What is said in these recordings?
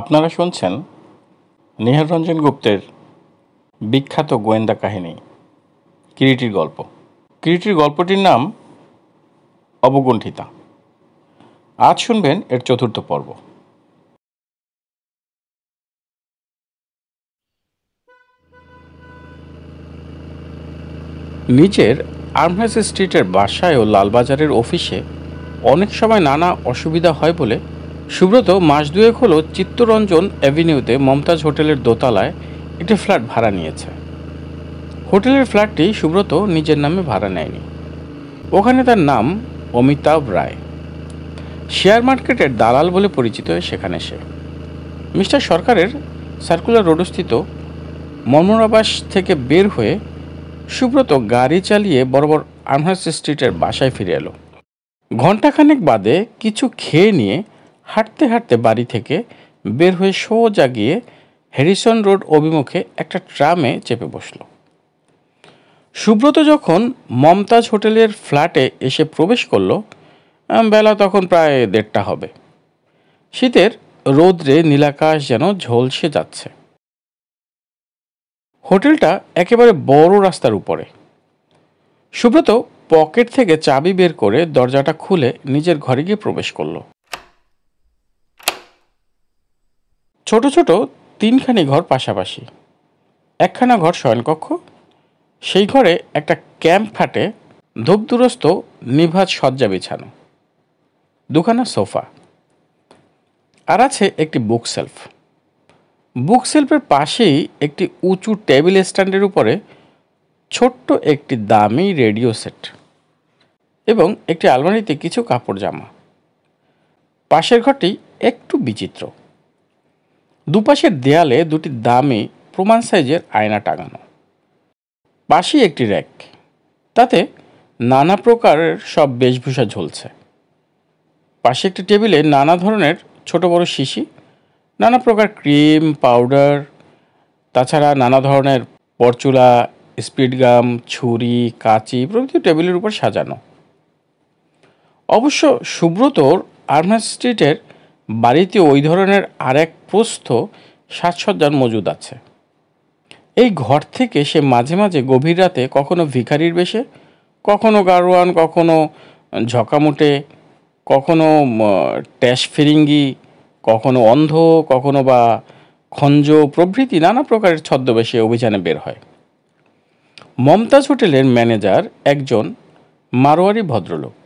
আপনারা শুনছেন নেহার রঞ্জন গুপ্তের বিখ্যাত গোয়েন্দা কাহিনী কিরিটির গল্প কিরিটির গল্পটির নাম অবগুণ্ঠিতা আজ শুনবেন এর চতুর্থ পর্ব নিচের আর্মহেস স্ট্রিটের বাসায় ও লালবাজারের অফিসে অনেক সময় নানা অসুবিধা হয় বলে সুব্রত মাস দুয়েক হলো চিত্তরঞ্জন অ্যাভিনিউতে মমতাজ হোটেলের দোতলায় একটি ফ্ল্যাট ভাড়া নিয়েছে হোটেলের ফ্ল্যাটটি সুব্রত নিজের নামে ভাড়া নেয়নি ওখানে তার নাম অমিতাভ রায় শেয়ার মার্কেটের দালাল বলে পরিচিত সেখানে সে মিস্টার সরকারের সার্কুলার রোডস্থিত মর্মরাবাস থেকে বের হয়ে সুব্রত গাড়ি চালিয়ে বরাবর আনহার্স স্ট্রিটের বাসায় ফিরে এলো ঘণ্টাখানেক বাদে কিছু খেয়ে নিয়ে হাঁটতে হাঁটতে বাড়ি থেকে বের হয়ে সোজা গিয়ে হ্যারিসন রোড অভিমুখে একটা ট্রামে চেপে বসল সুব্রত যখন মমতাজ হোটেলের ফ্ল্যাটে এসে প্রবেশ করল বেলা তখন প্রায় দেড়টা হবে শীতের রোদ্রে নীলাকাশ যেন ঝলসে যাচ্ছে হোটেলটা একেবারে বড় রাস্তার উপরে সুব্রত পকেট থেকে চাবি বের করে দরজাটা খুলে নিজের ঘরে গিয়ে প্রবেশ করলো ছোট ছোট তিনখানি ঘর পাশাপাশি একখানা ঘর শয়নকক্ষ সেই ঘরে একটা ক্যাম্প ফাটে ধূপদুরস্ত নিভাজ শয্যা বিছানো দুখানা সোফা আর আছে একটি বুক সেলফ বুক সেলফের পাশেই একটি উঁচু টেবিল স্ট্যান্ডের উপরে ছোট্ট একটি দামি রেডিও সেট এবং একটি আলমারিতে কিছু কাপড় জামা পাশের ঘরটি একটু বিচিত্র দুপাশের দেয়ালে দুটি দামে প্রমাণ সাইজের আয়না টাঙানো পাশেই একটি র্যাক তাতে নানা প্রকারের সব বেশভূষা ঝুলছে পাশে একটি টেবিলে নানা ধরনের ছোট বড় শিশি নানা প্রকার ক্রিম পাউডার তাছাড়া নানা ধরনের পরচুলা স্পিড গাম ছুরি কাঁচি প্রভৃতি টেবিলের উপর সাজানো অবশ্য সুব্রতর আর্মা স্ট্রিটের বাড়িতে ওই ধরনের আরেক প্রস্থ সাজসজ্জার মজুদ আছে এই ঘর থেকে সে মাঝে মাঝে গভীর রাতে কখনো ভিখারির বেশে কখনো গারোয়ান কখনো ঝকামুটে কখনো ট্যাশ ফিরিঙ্গি কখনো অন্ধ কখনো বা খঞ্জ প্রভৃতি নানা প্রকারের ছদ্মবেশে অভিযানে বের হয় মমতাজ হোটেলের ম্যানেজার একজন মারোয়ারি ভদ্রলোক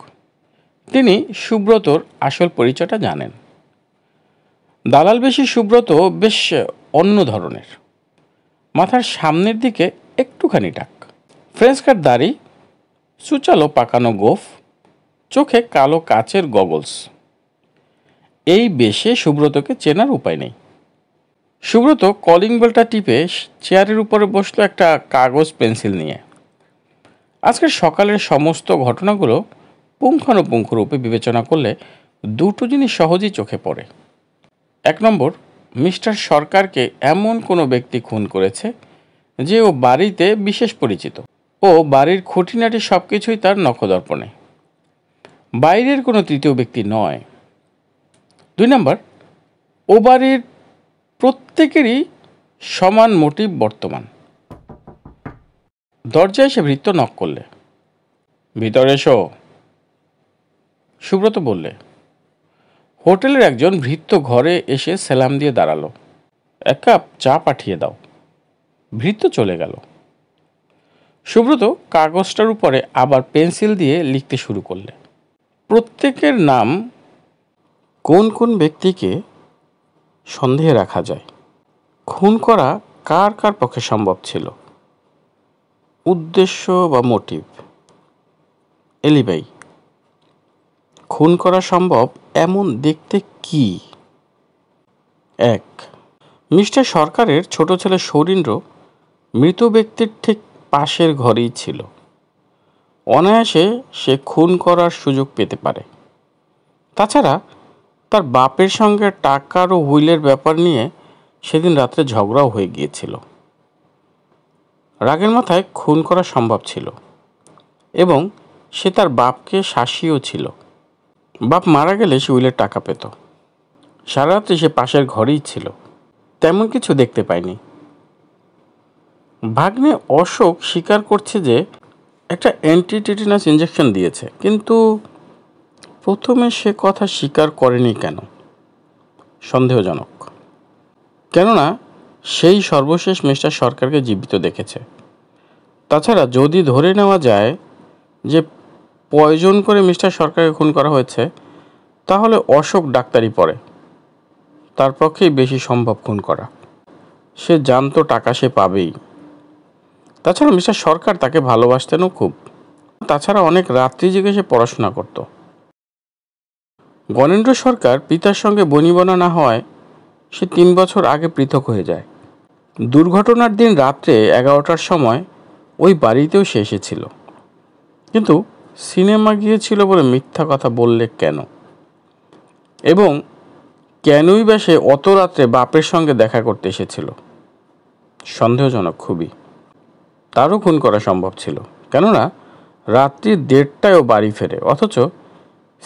তিনি সুব্রতর আসল পরিচয়টা জানেন দালাল বেশি সুব্রত বেশ অন্য ধরনের মাথার সামনের দিকে একটুখানি টাক ফ্রেঞ্চ কাট দাড়ি সুচালো পাকানো গোফ চোখে কালো কাচের গগলস এই বেশে সুব্রতকে চেনার উপায় নেই সুব্রত কলিং বেলটা টিপে চেয়ারের উপরে বসলো একটা কাগজ পেন্সিল নিয়ে আজকের সকালের সমস্ত ঘটনাগুলো পুঙ্খানুপুঙ্খ রূপে বিবেচনা করলে দুটো জিনিস সহজেই চোখে পড়ে এক নম্বর মিস্টার সরকারকে এমন কোনো ব্যক্তি খুন করেছে যে ও বাড়িতে বিশেষ পরিচিত ও বাড়ির খুঁটিনাটি সব কিছুই তার নখদর্পণে বাইরের কোনো তৃতীয় ব্যক্তি নয় দুই নম্বর ও বাড়ির প্রত্যেকেরই সমান মোটিভ বর্তমান দরজায় সে ভৃত্য নক করলে ভিতরে এসো সুব্রত বললে হোটেলের একজন ভৃত্য ঘরে এসে সেলাম দিয়ে দাঁড়ালো এক কাপ চা পাঠিয়ে দাও ভৃত্য চলে গেল সুব্রত কাগজটার উপরে আবার পেন্সিল দিয়ে লিখতে শুরু করলে প্রত্যেকের নাম কোন কোন ব্যক্তিকে সন্দেহে রাখা যায় খুন করা কার কার পক্ষে সম্ভব ছিল উদ্দেশ্য বা মোটিভ এলিবাই খুন করা সম্ভব এমন দেখতে কি এক মিস্টার সরকারের ছোট ছেলে শরীন্দ্র মৃত ব্যক্তির ঠিক পাশের ঘরেই ছিল অনায়াসে সে খুন করার সুযোগ পেতে পারে তাছাড়া তার বাপের সঙ্গে টাকার ও হুইলের ব্যাপার নিয়ে সেদিন রাত্রে ঝগড়াও হয়ে গিয়েছিল রাগের মাথায় খুন করা সম্ভব ছিল এবং সে তার বাপকে শাসিও ছিল বাপ মারা গেলে সে উইলের টাকা পেত সারারাত্রি সে পাশের ঘরেই ছিল তেমন কিছু দেখতে পায়নি ভাগ্নে অশোক স্বীকার করছে যে একটা অ্যান্টিটিটিনাস ইঞ্জেকশন দিয়েছে কিন্তু প্রথমে সে কথা স্বীকার করেনি কেন সন্দেহজনক কেননা সেই সর্বশেষ মিস্টার সরকারকে জীবিত দেখেছে তাছাড়া যদি ধরে নেওয়া যায় যে পয়জন করে মিস্টার সরকারকে খুন করা হয়েছে তাহলে অশোক ডাক্তারি পড়ে তার পক্ষেই বেশি সম্ভব খুন করা সে জানতো টাকা সে পাবেই তাছাড়া মিস্টার সরকার তাকে ভালোবাসতেনও খুব তাছাড়া অনেক রাত্রি জেগে সে পড়াশোনা করত গণেন্দ্র সরকার পিতার সঙ্গে বনিবনা না হয় সে তিন বছর আগে পৃথক হয়ে যায় দুর্ঘটনার দিন রাত্রে এগারোটার সময় ওই বাড়িতেও সে এসেছিল কিন্তু সিনেমা গিয়েছিল বলে মিথ্যা কথা বললে কেন এবং কেনই বা সে অত রাত্রে বাপের সঙ্গে দেখা করতে এসেছিল সন্দেহজনক খুবই তারও খুন করা সম্ভব ছিল কেননা রাত্রি দেড়টায়ও বাড়ি ফেরে অথচ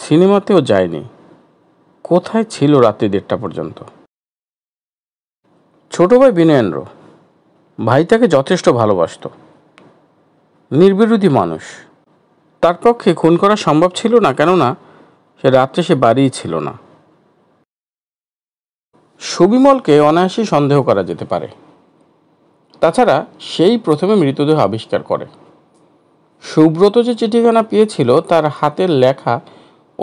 সিনেমাতেও যায়নি কোথায় ছিল রাত্রি দেড়টা পর্যন্ত ছোট ভাই বিনয়েন্দ্র ভাই তাকে যথেষ্ট ভালোবাসত নির্বিরোধী মানুষ তার পক্ষে খুন করা সম্ভব ছিল না কেননা সে রাত্রে সে বাড়িই ছিল না সুবিমলকে অনায়াসে সন্দেহ করা যেতে পারে তাছাড়া সেই প্রথমে মৃতদেহ আবিষ্কার করে সুব্রত যে চিঠিখানা পেয়েছিল তার হাতের লেখা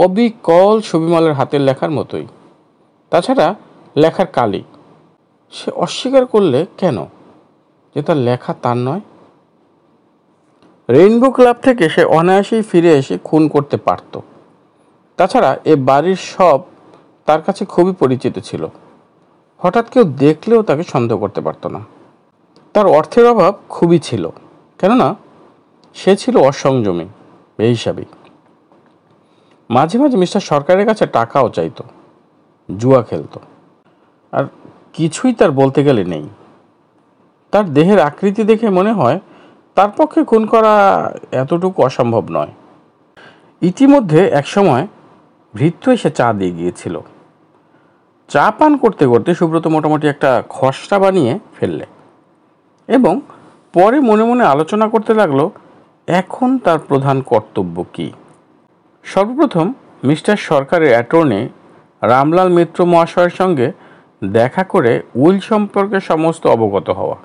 অবিকল সুবিমলের হাতের লেখার মতোই তাছাড়া লেখার কালি সে অস্বীকার করলে কেন যে তার লেখা তার নয় রেইনবো ক্লাব থেকে সে অনায়াসেই ফিরে এসে খুন করতে পারত তাছাড়া এ বাড়ির সব তার কাছে খুবই পরিচিত ছিল হঠাৎ কেউ দেখলেও তাকে সন্দেহ করতে পারত না তার অর্থের অভাব খুবই ছিল কেননা সে ছিল অসংযমী এই হিসাবেই মাঝে মাঝে মিস্টার সরকারের কাছে টাকাও চাইত জুয়া খেলত আর কিছুই তার বলতে গেলে নেই তার দেহের আকৃতি দেখে মনে হয় তার পক্ষে খুন করা এতটুকু অসম্ভব নয় ইতিমধ্যে একসময় ভৃত্য এসে চা দিয়ে গিয়েছিল চা পান করতে করতে সুব্রত মোটামুটি একটা খসড়া বানিয়ে ফেললে এবং পরে মনে মনে আলোচনা করতে লাগলো এখন তার প্রধান কর্তব্য কি সর্বপ্রথম মিস্টার সরকারের অ্যাটর্নি রামলাল মিত্র মহাশয়ের সঙ্গে দেখা করে উইল সম্পর্কে সমস্ত অবগত হওয়া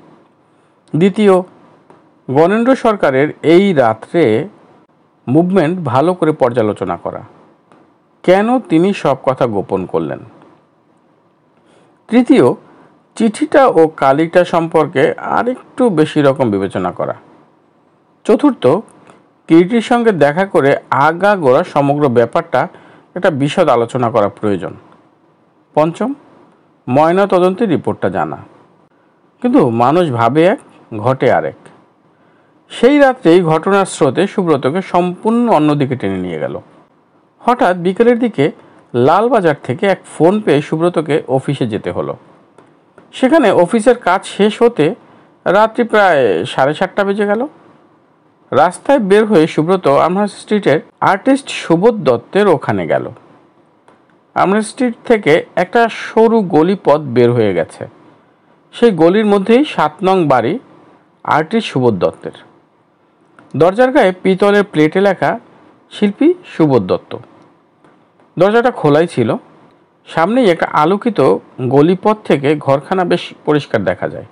দ্বিতীয় গণেন্দ্র সরকারের এই রাত্রে মুভমেন্ট ভালো করে পর্যালোচনা করা কেন তিনি সব কথা গোপন করলেন তৃতীয় চিঠিটা ও কালিটা সম্পর্কে আরেকটু বেশি রকম বিবেচনা করা চতুর্থ কিরিটির সঙ্গে দেখা করে আগা গোড়া সমগ্র ব্যাপারটা একটা বিশদ আলোচনা করা প্রয়োজন পঞ্চম ময়না তদন্তের রিপোর্টটা জানা কিন্তু মানুষ ভাবে এক ঘটে আরেক সেই রাত্রেই ঘটনার স্রোতে সুব্রতকে সম্পূর্ণ অন্যদিকে টেনে নিয়ে গেল হঠাৎ বিকেলের দিকে লালবাজার থেকে এক ফোন পেয়ে সুব্রতকে অফিসে যেতে হলো সেখানে অফিসের কাজ শেষ হতে রাত্রি প্রায় সাড়ে সাতটা বেজে গেল রাস্তায় বের হয়ে সুব্রত আমরা স্ট্রিটের আর্টিস্ট সুবোধ দত্তের ওখানে গেল আমরা স্ট্রিট থেকে একটা সরু গলি পথ বের হয়ে গেছে সেই গলির মধ্যেই সাত নং বাড়ি আর্টিস্ট সুবোধ দত্তের দরজার গায়ে পিতলের প্লেটে লেখা শিল্পী সুবোধ দত্ত দরজাটা খোলাই ছিল সামনেই একটা আলোকিত গলিপথ থেকে ঘরখানা বেশ পরিষ্কার দেখা যায়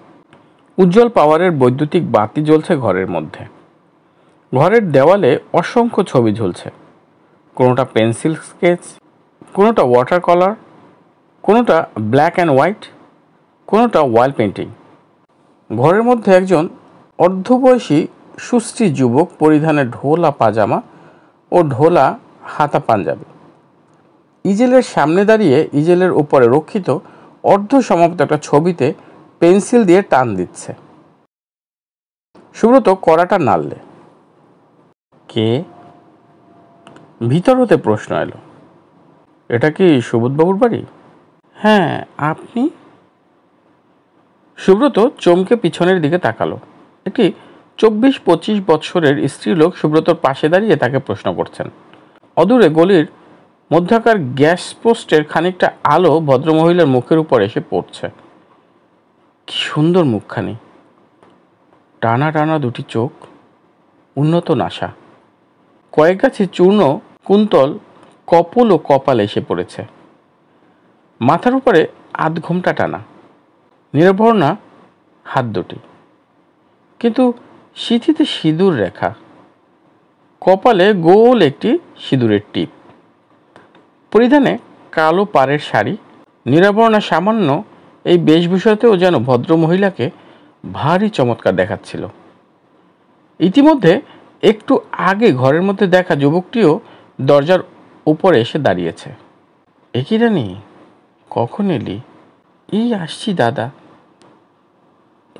উজ্জ্বল পাওয়ারের বৈদ্যুতিক বাতি জ্বলছে ঘরের মধ্যে ঘরের দেওয়ালে অসংখ্য ছবি ঝুলছে কোনোটা পেন্সিল স্কেচ কোনোটা ওয়াটার কালার কোনোটা ব্ল্যাক অ্যান্ড হোয়াইট কোনোটা ওয়াল পেন্টিং ঘরের মধ্যে একজন অর্ধবয়সী সুস্থি যুবক পরিধানে ঢোলা পাজামা ও ঢোলা হাতা পাঞ্জাবি ইজেলের সামনে দাঁড়িয়ে ইজেলের উপরে রক্ষিত অর্ধ সমাপ্ত একটা ছবিতে পেন্সিল দিয়ে টান দিচ্ছে সুব্রত কড়াটা নাড়লে কে ভিতর হতে প্রশ্ন এলো এটা কি সুবোধবাবুর বাড়ি হ্যাঁ আপনি সুব্রত চমকে পিছনের দিকে তাকালো একটি চব্বিশ পঁচিশ বৎসরের স্ত্রীলোক সুব্রতর পাশে দাঁড়িয়ে তাকে প্রশ্ন করছেন অদূরে গলির মধ্যাকার গ্যাস পোস্টের খানিকটা আলো ভদ্রমহিলার মুখের উপর এসে পড়ছে কি সুন্দর মুখখানি টানা টানা দুটি চোখ উন্নত নাশা কয়েক গাছে চূর্ণ কুন্তল কপল ও কপাল এসে পড়েছে মাথার উপরে আধ ঘোমটা টানা না হাত দুটি কিন্তু সিঁথিতে সিঁদুর রেখা কপালে গোল একটি সিঁদুরের টিপ পরিধানে কালো পাড়ের শাড়ি নিরাবরণা সামান্য এই বেশভূষাতেও যেন ভদ্র মহিলাকে ভারী চমৎকার দেখাচ্ছিল ইতিমধ্যে একটু আগে ঘরের মধ্যে দেখা যুবকটিও দরজার উপরে এসে দাঁড়িয়েছে একই রানি কখন এলি এই আসছি দাদা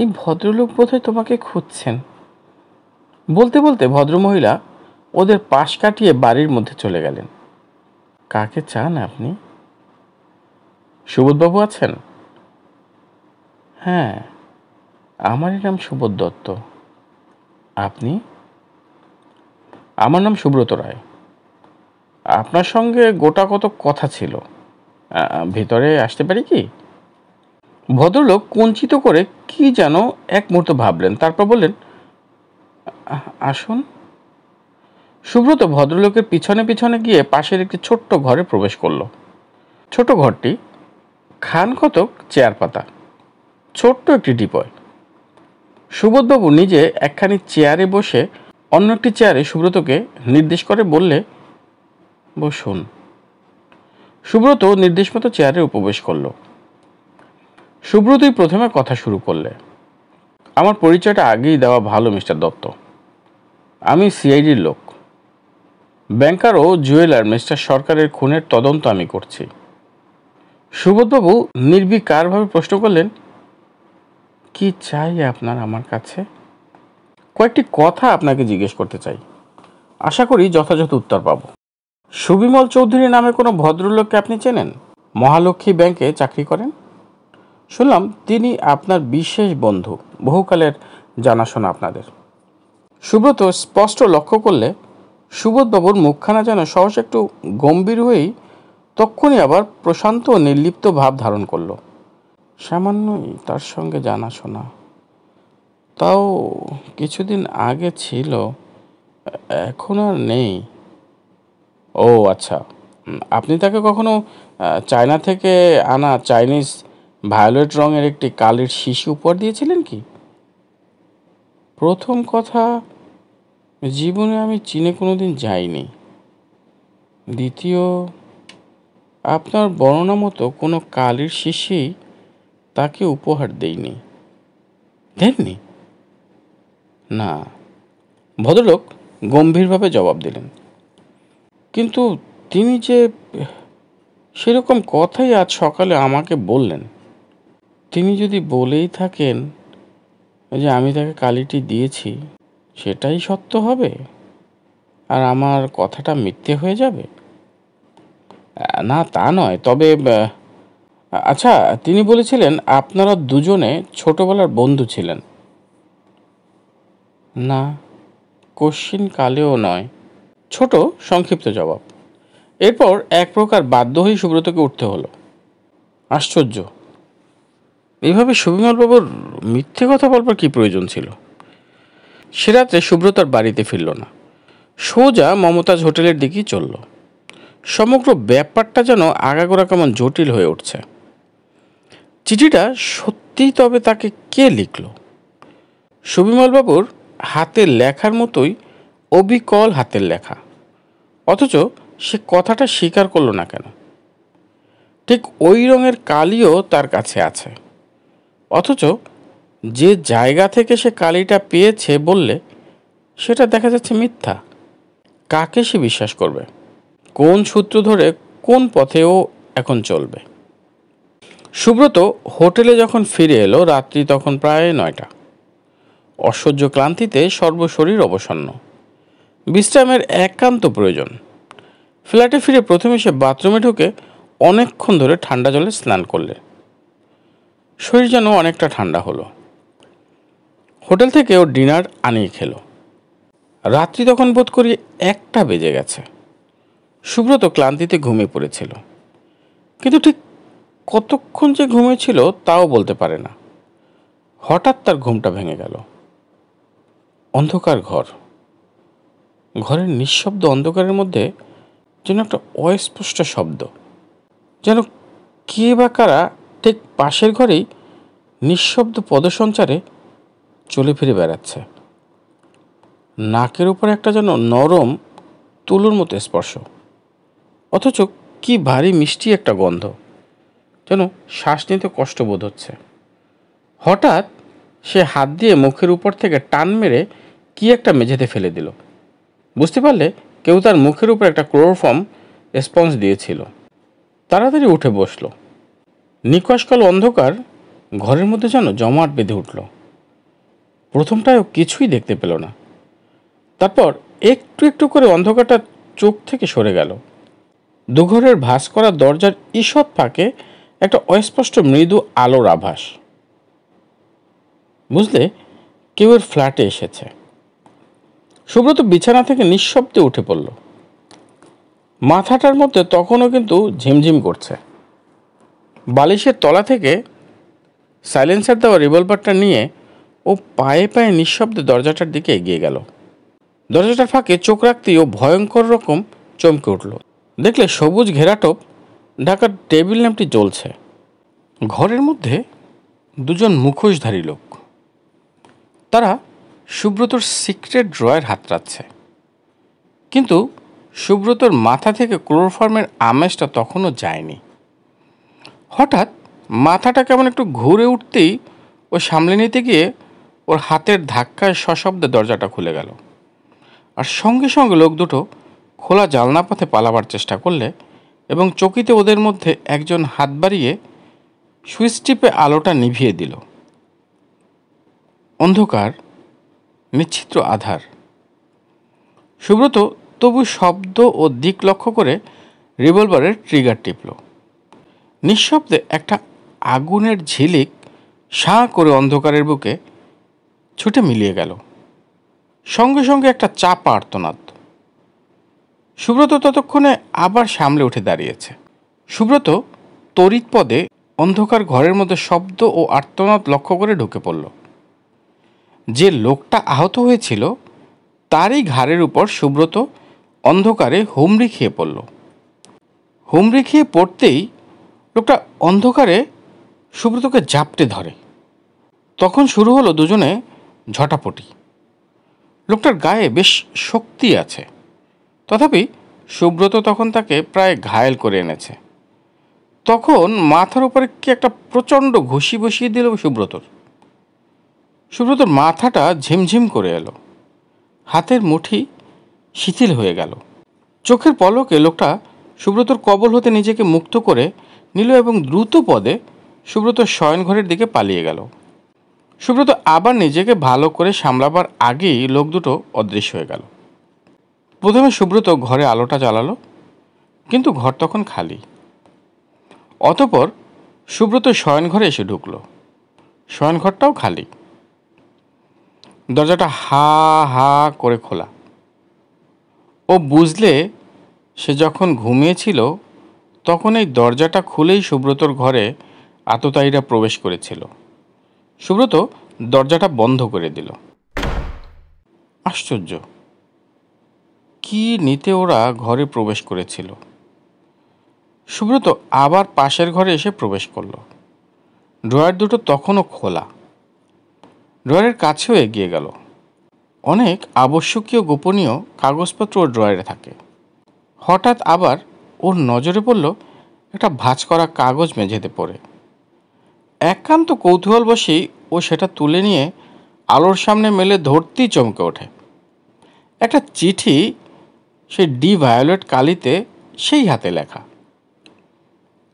এই ভদ্রলোক বোধহয় তোমাকে খুঁজছেন বলতে বলতে ভদ্রমহিলা ওদের পাশ কাটিয়ে বাড়ির মধ্যে চলে গেলেন কাকে চান আপনি সুবোধবাবু আছেন হ্যাঁ আমারই নাম সুবোধ দত্ত আপনি আমার নাম সুব্রত রায় আপনার সঙ্গে গোটা কত কথা ছিল ভেতরে আসতে পারি কি ভদ্রলোক কঞ্চিত করে কি যেন এক মুহূর্ত ভাবলেন তারপর বললেন আসুন সুব্রত ভদ্রলোকের পিছনে পিছনে গিয়ে পাশের একটি ছোট্ট ঘরে প্রবেশ করল ছোট ঘরটি খান কতক চেয়ার পাতা ছোট্ট একটি ডিপয় সুবোধবাবু নিজে একখানি চেয়ারে বসে অন্য একটি চেয়ারে সুব্রতকে নির্দেশ করে বললে বসুন সুব্রত নির্দেশ মতো চেয়ারে উপবেশ করল সুব্রতই প্রথমে কথা শুরু করলে আমার পরিচয়টা আগেই দেওয়া ভালো মিস্টার দত্ত আমি সিআইডির লোক ব্যাংকার ও জুয়েলার মিস্টার সরকারের খুনের তদন্ত আমি করছি সুবোধবাবু নির্বিকারভাবে প্রশ্ন করলেন কি চাই আপনার আমার কাছে কয়েকটি কথা আপনাকে জিজ্ঞেস করতে চাই আশা করি যথাযথ উত্তর পাব সুবিমল চৌধুরী নামে কোনো ভদ্রলোককে আপনি চেনেন মহালক্ষ্মী ব্যাংকে চাকরি করেন শুনলাম তিনি আপনার বিশেষ বন্ধু বহুকালের জানাশোনা আপনাদের সুব্রত স্পষ্ট লক্ষ্য করলে সুবোধবাবুর মুখখানা যেন সহজ একটু গম্ভীর হয়েই তক্ষণই আবার প্রশান্ত ও নির্লিপ্ত ভাব ধারণ করল সামান্যই তার সঙ্গে জানাশোনা তাও কিছুদিন আগে ছিল এখন আর নেই ও আচ্ছা আপনি তাকে কখনো চায়না থেকে আনা চাইনিজ ভায়োলেট রঙের একটি কালির শিশি উপহার দিয়েছিলেন কি প্রথম কথা জীবনে আমি চীনে কোনো দিন যাইনি দ্বিতীয় আপনার বর্ণনা মতো কোনো কালের শেষেই তাকে উপহার দেইনি দেননি না ভদ্রলোক গম্ভীরভাবে জবাব দিলেন কিন্তু তিনি যে সেরকম কথাই আজ সকালে আমাকে বললেন তিনি যদি বলেই থাকেন যে আমি তাকে কালিটি দিয়েছি সেটাই সত্য হবে আর আমার কথাটা মিথ্যে হয়ে যাবে না তা নয় তবে আচ্ছা তিনি বলেছিলেন আপনারা দুজনে ছোটবেলার বন্ধু ছিলেন না কোশ্চিন কালেও নয় ছোট সংক্ষিপ্ত জবাব এরপর এক প্রকার বাধ্য হয়ে সুব্রতকে উঠতে হলো আশ্চর্য সুবিমল সুবিমলবাবুর মিথ্যে কথা বলবার কি প্রয়োজন ছিল সে রাত্রে সুব্রতার বাড়িতে ফিরল না সোজা মমতাজ হোটেলের দিকেই চলল সমগ্র ব্যাপারটা যেন আগাগোড়া কেমন জটিল হয়ে উঠছে চিঠিটা সত্যিই তবে তাকে কে লিখল সুবিমলবাবুর হাতের লেখার মতোই অবিকল হাতের লেখা অথচ সে কথাটা স্বীকার করল না কেন ঠিক ওই রঙের কালিও তার কাছে আছে অথচ যে জায়গা থেকে সে কালিটা পেয়েছে বললে সেটা দেখা যাচ্ছে মিথ্যা কাকে সে বিশ্বাস করবে কোন সূত্র ধরে কোন পথেও এখন চলবে সুব্রত হোটেলে যখন ফিরে এলো রাত্রি তখন প্রায় নয়টা অসহ্য ক্লান্তিতে সর্বশরীর অবসন্ন বিশ্রামের একান্ত প্রয়োজন ফ্ল্যাটে ফিরে প্রথমে সে বাথরুমে ঢুকে অনেকক্ষণ ধরে ঠান্ডা জলে স্নান করলে শরীর যেন অনেকটা ঠান্ডা হলো হোটেল থেকে ও ডিনার আনিয়ে খেলো রাত্রি তখন বোধ করি একটা বেজে গেছে সুব্রত ক্লান্তিতে ঘুমিয়ে পড়েছিল কিন্তু ঠিক কতক্ষণ যে ঘুমিয়েছিল তাও বলতে পারে না হঠাৎ তার ঘুমটা ভেঙে গেল অন্ধকার ঘর ঘরের নিঃশব্দ অন্ধকারের মধ্যে যেন একটা অস্পষ্ট শব্দ যেন কে বা কারা ঠিক পাশের ঘরেই নিঃশব্দ পদসঞ্চারে চলে ফিরে বেড়াচ্ছে নাকের উপর একটা যেন নরম তুলোর মতো স্পর্শ অথচ কি ভারী মিষ্টি একটা গন্ধ যেন শ্বাস নিতে কষ্ট বোধ হচ্ছে হঠাৎ সে হাত দিয়ে মুখের উপর থেকে টান মেরে কি একটা মেঝেতে ফেলে দিল বুঝতে পারলে কেউ তার মুখের উপর একটা ক্লোরোফর্ম স্পঞ্জ দিয়েছিল তাড়াতাড়ি উঠে বসল নিকশকাল অন্ধকার ঘরের মধ্যে যেন জমাট বেঁধে উঠল প্রথমটায় কিছুই দেখতে পেল না তারপর একটু একটু করে অন্ধকারটা চোখ থেকে সরে গেল দুঘরের ভাস করা দরজার ঈষৎ ফাঁকে একটা অস্পষ্ট মৃদু আলোর আভাস বুঝলে কেউ এর ফ্ল্যাটে এসেছে সুব্রত বিছানা থেকে নিঃশব্দে উঠে পড়ল মাথাটার মধ্যে তখনও কিন্তু ঝিমঝিম করছে বালিশের তলা থেকে সাইলেন্সার দেওয়া রিভলভারটা নিয়ে ও পায়ে পায়ে নিঃশব্দে দরজাটার দিকে এগিয়ে গেল দরজাটার ফাঁকে চোখ রাখতেই ও ভয়ঙ্কর রকম চমকে উঠল দেখলে সবুজ ঘেরাটোপ ঢাকার টেবিল ল্যাম্পটি জ্বলছে ঘরের মধ্যে দুজন মুখোশধারী লোক তারা সুব্রতর সিক্রেট ড্রয়ের রাখছে কিন্তু সুব্রতর মাথা থেকে ক্লোরফর্মের আমেজটা তখনও যায়নি হঠাৎ মাথাটা কেমন একটু ঘুরে উঠতেই ও সামলে নিতে গিয়ে ওর হাতের ধাক্কায় সশব্দে দরজাটা খুলে গেল আর সঙ্গে সঙ্গে লোক দুটো খোলা জালনা পথে পালাবার চেষ্টা করলে এবং চকিতে ওদের মধ্যে একজন হাত বাড়িয়ে সুইচ টিপে আলোটা নিভিয়ে দিল অন্ধকার নিচ্ছিদ্র আধার সুব্রত তবু শব্দ ও দিক লক্ষ্য করে রিভলভারের ট্রিগার টিপল নিঃশব্দে একটা আগুনের ঝিলিক সাঁ করে অন্ধকারের বুকে ছুটে মিলিয়ে গেল সঙ্গে সঙ্গে একটা চাপা আর্তনাদ সুব্রত ততক্ষণে আবার সামলে উঠে দাঁড়িয়েছে সুব্রত তরিত পদে অন্ধকার ঘরের মধ্যে শব্দ ও আর্তনাদ লক্ষ্য করে ঢুকে পড়ল যে লোকটা আহত হয়েছিল তারই ঘাড়ের উপর সুব্রত অন্ধকারে হুমড়ি খেয়ে পড়ল হুমড়ি খেয়ে পড়তেই লোকটা অন্ধকারে সুব্রতকে জাপটে ধরে তখন শুরু হলো দুজনে ঝটাপটি লোকটার গায়ে বেশ শক্তি আছে তথাপি সুব্রত তখন তাকে প্রায় ঘায়েল করে এনেছে তখন মাথার উপরে কি একটা প্রচণ্ড ঘষি বসিয়ে দিল সুব্রতর সুব্রতর মাথাটা ঝিমঝিম করে এলো হাতের মুঠি শিথিল হয়ে গেল চোখের পলকে লোকটা সুব্রতর কবল হতে নিজেকে মুক্ত করে নিল এবং দ্রুত পদে সুব্রত শয়নঘরের দিকে পালিয়ে গেল সুব্রত আবার নিজেকে ভালো করে সামলাবার আগেই লোক দুটো অদৃশ্য হয়ে গেল প্রথমে সুব্রত ঘরে আলোটা জ্বালালো কিন্তু ঘর তখন খালি অতপর সুব্রত শয়নঘরে এসে ঢুকলো শয়নঘরটাও খালি দরজাটা হা হা করে খোলা ও বুঝলে সে যখন ঘুমিয়েছিল তখন এই দরজাটা খুলেই সুব্রতর ঘরে আততায়ীরা প্রবেশ করেছিল সুব্রত দরজাটা বন্ধ করে দিল আশ্চর্য কি নিতে ওরা ঘরে প্রবেশ করেছিল সুব্রত আবার পাশের ঘরে এসে প্রবেশ করল ড্রয়ার দুটো তখনও খোলা ড্রয়ারের কাছেও এগিয়ে গেল অনেক আবশ্যকীয় গোপনীয় কাগজপত্র ওর ড্রয়ারে থাকে হঠাৎ আবার ওর নজরে পড়ল একটা ভাঁজ করা কাগজ মেঝেতে পড়ে একান্ত বসেই ও সেটা তুলে নিয়ে আলোর সামনে মেলে ধরতেই চমকে ওঠে একটা চিঠি সে ডি ভায়োলেট কালিতে সেই হাতে লেখা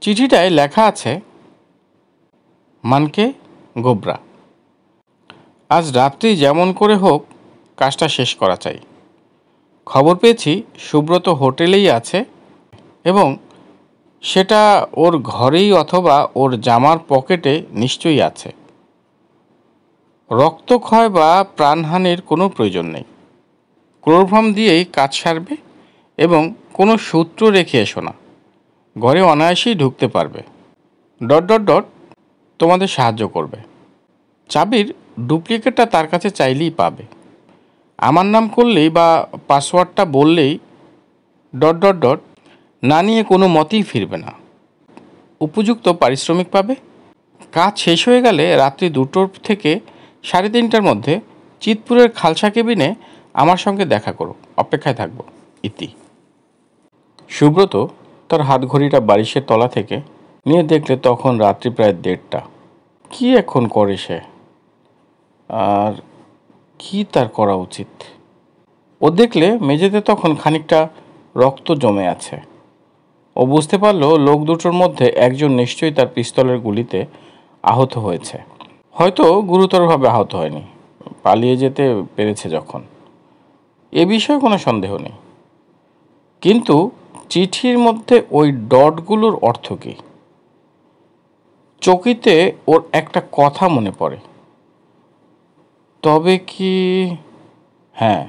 চিঠিটায় লেখা আছে মানকে গোবরা আজ রাত্রি যেমন করে হোক কাজটা শেষ করা চাই খবর পেয়েছি সুব্রত হোটেলেই আছে এবং সেটা ওর ঘরেই অথবা ওর জামার পকেটে নিশ্চয়ই আছে রক্তক্ষয় বা প্রাণহানির কোনো প্রয়োজন নেই ক্লোরফর্ম দিয়েই কাজ সারবে এবং কোনো সূত্র রেখে এসো না ঘরে অনায়াসেই ঢুকতে পারবে ডট ডট ডট তোমাদের সাহায্য করবে চাবির ডুপ্লিকেটটা তার কাছে চাইলেই পাবে আমার নাম করলেই বা পাসওয়ার্ডটা বললেই ডট ডট ডট না নিয়ে কোনো মতেই ফিরবে না উপযুক্ত পারিশ্রমিক পাবে কাজ শেষ হয়ে গেলে রাত্রি দুটোর থেকে সাড়ে তিনটার মধ্যে চিতপুরের খালসা কেবিনে আমার সঙ্গে দেখা করো অপেক্ষায় থাকবো ইতি সুব্রত তার হাত ঘড়িটা বারিশের তলা থেকে নিয়ে দেখলে তখন রাত্রি প্রায় দেড়টা কি এখন করে সে আর কি তার করা উচিত ও দেখলে মেঝেতে তখন খানিকটা রক্ত জমে আছে ও বুঝতে পারল লোক দুটোর মধ্যে একজন নিশ্চয়ই তার পিস্তলের গুলিতে আহত হয়েছে হয়তো গুরুতরভাবে আহত হয়নি পালিয়ে যেতে পেরেছে যখন এ বিষয়ে কোনো সন্দেহ নেই কিন্তু চিঠির মধ্যে ওই ডটগুলোর অর্থ কী চকিতে ওর একটা কথা মনে পড়ে তবে কি হ্যাঁ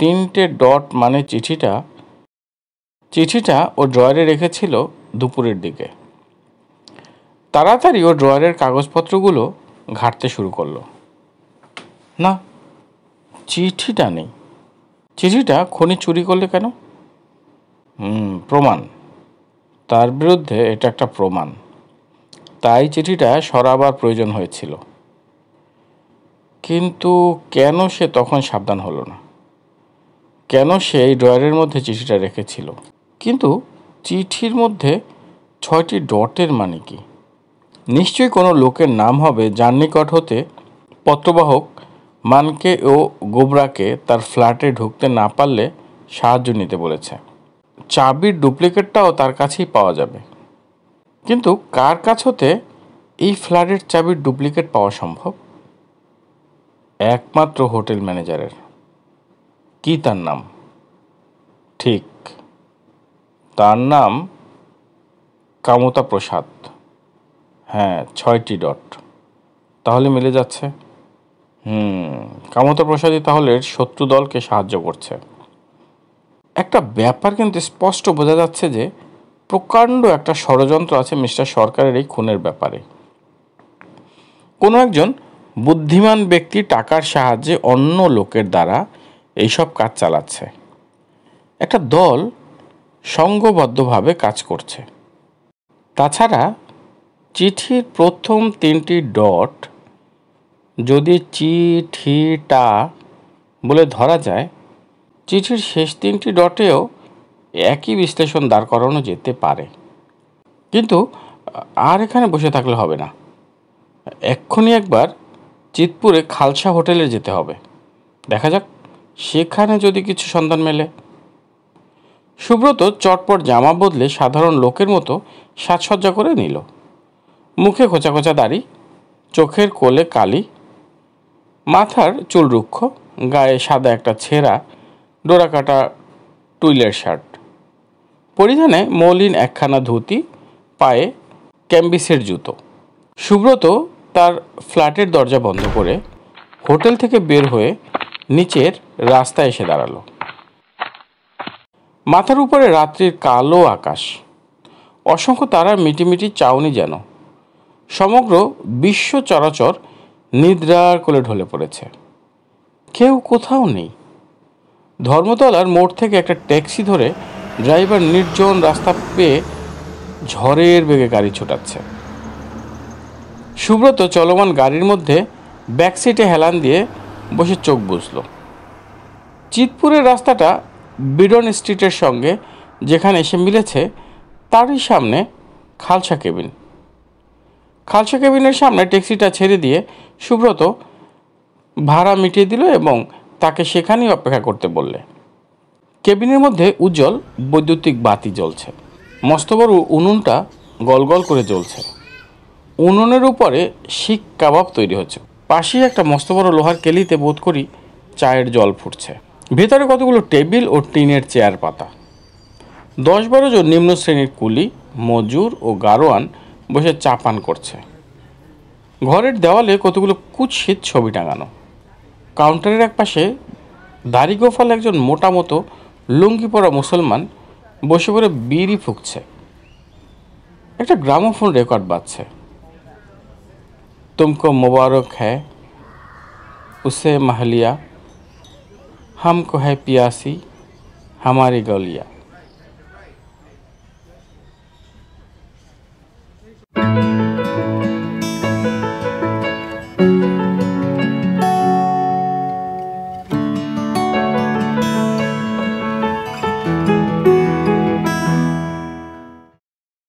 তিনটে ডট মানে চিঠিটা চিঠিটা ও ড্রয়ারে রেখেছিল দুপুরের দিকে তাড়াতাড়ি ও ড্রয়ারের কাগজপত্রগুলো ঘাঁটতে শুরু করলো না চিঠিটা নেই চিঠিটা খনি চুরি করলে কেন হুম প্রমাণ তার বিরুদ্ধে এটা একটা প্রমাণ তাই চিঠিটা সরাবার প্রয়োজন হয়েছিল কিন্তু কেন সে তখন সাবধান হলো না কেন সে এই ড্রয়ারের মধ্যে চিঠিটা রেখেছিল কিন্তু চিঠির মধ্যে ছয়টি ডটের মানে কি নিশ্চয়ই কোনো লোকের নাম হবে যার নিকট হতে পত্রবাহক মানকে ও গোবরাকে তার ফ্ল্যাটে ঢুকতে না পারলে সাহায্য নিতে বলেছে চাবির ডুপ্লিকেটটাও তার কাছেই পাওয়া যাবে কিন্তু কার কাছ হতে এই ফ্ল্যাটের চাবির ডুপ্লিকেট পাওয়া সম্ভব একমাত্র হোটেল ম্যানেজারের কি তার নাম ঠিক তার নাম কামতা প্রসাদ হ্যাঁ ছয়টি ডট তাহলে মিলে যাচ্ছে হুম কামতা প্রসাদই তাহলে শত্রু দলকে সাহায্য করছে একটা ব্যাপার কিন্তু স্পষ্ট বোঝা যাচ্ছে যে প্রকাণ্ড একটা ষড়যন্ত্র আছে মিস্টার সরকারের এই খুনের ব্যাপারে কোনো একজন বুদ্ধিমান ব্যক্তি টাকার সাহায্যে অন্য লোকের দ্বারা এইসব কাজ চালাচ্ছে একটা দল সঙ্গবদ্ধভাবে কাজ করছে তাছাড়া চিঠির প্রথম তিনটি ডট যদি চিঠিটা বলে ধরা যায় চিঠির শেষ তিনটি ডটেও একই বিশ্লেষণ দাঁড় করানো যেতে পারে কিন্তু আর এখানে বসে থাকলে হবে না এক্ষুনি একবার চিতপুরে খালসা হোটেলে যেতে হবে দেখা যাক সেখানে যদি কিছু সন্ধান মেলে সুব্রত চটপট জামা বদলে সাধারণ লোকের মতো সাজসজ্জা করে নিল মুখে খোঁচা খোঁচা দাড়ি চোখের কোলে কালি মাথার চুল রুক্ষ গায়ে সাদা একটা ছেঁড়া ডোরাকাটা টুইলের শার্ট পরিধানে মৌলিন একখানা ধুতি পায়ে ক্যাম্বিসের জুতো সুব্রত তার ফ্ল্যাটের দরজা বন্ধ করে হোটেল থেকে বের হয়ে নিচের রাস্তায় এসে দাঁড়ালো মাথার উপরে রাত্রির কালো আকাশ অসংখ্য তারা মিটিমিটি চাউনি যেন সমগ্র বিশ্ব চরাচর নিদ্রার কোলে ঢলে পড়েছে কেউ কোথাও নেই ধর্মতলার মোড় থেকে একটা ট্যাক্সি ধরে ড্রাইভার নির্জন রাস্তা পেয়ে ঝড়ের বেগে গাড়ি ছোটাচ্ছে সুব্রত চলমান গাড়ির মধ্যে ব্যাকসিটে হেলান দিয়ে বসে চোখ বুঝল চিতপুরের রাস্তাটা বিডন স্ট্রিটের সঙ্গে যেখানে এসে মিলেছে তারই সামনে খালসা কেবিন খালসা কেবিনের সামনে ট্যাক্সিটা ছেড়ে দিয়ে সুব্রত ভাড়া মিটিয়ে দিল এবং তাকে সেখানেই অপেক্ষা করতে বললে কেবিনের মধ্যে উজ্জ্বল বৈদ্যুতিক বাতি জ্বলছে মস্ত বড় উনুনটা গলগল করে জ্বলছে উনুনের উপরে শিক কাবাব তৈরি হচ্ছে পাশেই একটা মস্ত বড় লোহার কেলিতে বোধ করি চায়ের জল ফুটছে ভেতরে কতগুলো টেবিল ও টিনের চেয়ার পাতা দশ বারো জন নিম্ন শ্রেণীর কুলি মজুর ও গারোয়ান বসে চাপান করছে ঘরের দেওয়ালে কতগুলো কুৎসিত ছবি টাঙানো কাউন্টারের এক পাশে গোফাল একজন মোটা মতো লুঙ্গি পরা মুসলমান বসে পড়ে বিড়ি ফুঁকছে একটা গ্রামোফোন রেকর্ড বাজছে তুমক মোবারক হ্যাঁ উসে মাহলিয়া हमको है प्यासी हमारी गौलिया